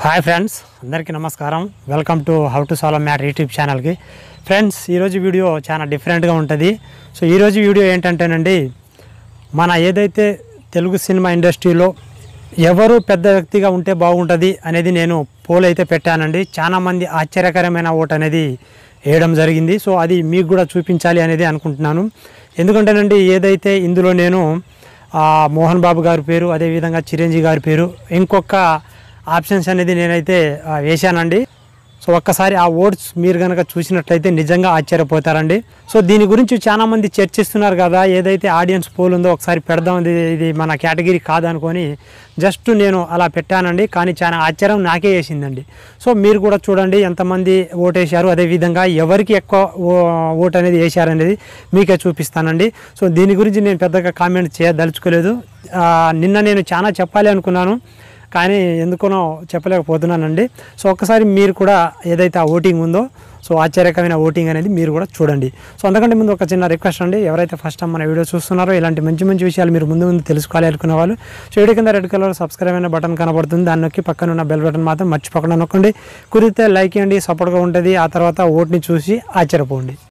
hi friends అందరికీ నమస్కారం welcome to how to solve math YouTube ఛానల్కి ఫ్రెండ్స్ ఈరోజు వీడియో చాలా డిఫరెంట్గా ఉంటుంది సో ఈరోజు వీడియో ఏంటంటేనండి మన ఏదైతే తెలుగు సినిమా ఇండస్ట్రీలో ఎవరు పెద్ద వ్యక్తిగా ఉంటే బాగుంటుంది అనేది నేను పోల్ అయితే పెట్టానండి చాలామంది ఆశ్చర్యకరమైన ఓట్ అనేది వేయడం జరిగింది సో అది మీకు కూడా చూపించాలి అనేది అనుకుంటున్నాను ఎందుకంటేనండి ఏదైతే ఇందులో నేను మోహన్ బాబు గారి పేరు అదేవిధంగా చిరంజీవి గారి పేరు ఇంకొక ఆప్షన్స్ అనేది నేనైతే వేశానండి సో ఒక్కసారి ఆ ఓట్స్ మీరు కనుక చూసినట్లయితే నిజంగా ఆశ్చర్యపోతారండి సో దీని గురించి చాలామంది చర్చిస్తున్నారు కదా ఏదైతే ఆడియన్స్ పోల్ ఉందో ఒకసారి పెడదాం ఇది మన కేటగిరీ కాదనుకొని జస్ట్ నేను అలా పెట్టానండి కానీ చాలా ఆశ్చర్యం నాకే వేసిందండి సో మీరు కూడా చూడండి ఎంతమంది ఓటేశారు అదేవిధంగా ఎవరికి ఎక్కువ ఓట్ అనేది వేశారనేది మీకే చూపిస్తానండి సో దీని గురించి నేను పెద్దగా కామెంట్ చేయదలుచుకోలేదు నిన్న నేను చాలా చెప్పాలి అనుకున్నాను కానీ ఎందుకునో చెప్పలేకపోతున్నానండి సో ఒక్కసారి మీరు కూడా ఏదైతే ఆ ఓటింగ్ ఉందో సో ఆశ్చర్యకరమైన ఓటింగ్ అనేది మీరు కూడా చూడండి సో అందుకంటే ముందు ఒక చిన్న రిక్వెస్ట్ అండి ఎవరైతే ఫస్ట్ టైం మన వీడియో చూస్తున్నారో ఇలాంటి మంచి మంచి విషయాలు మీరు ముందు ముందు తెలుసుకోవాలి అనుకున్న వాళ్ళు సో వీడియో కింద రెడ్ కలర్ సబ్స్క్రైబ్ అయిన బటన్ కనబడుతుంది దాని నొక్కి పక్కన ఉన్న బెల్ బటన్ మాత్రం మర్చిపోకుండా నొక్కండి కుదిరితే లైక్ చేయండి సపోర్ట్గా ఉంటుంది ఆ తర్వాత ఓట్ని చూసి ఆశ్చర్యపోండి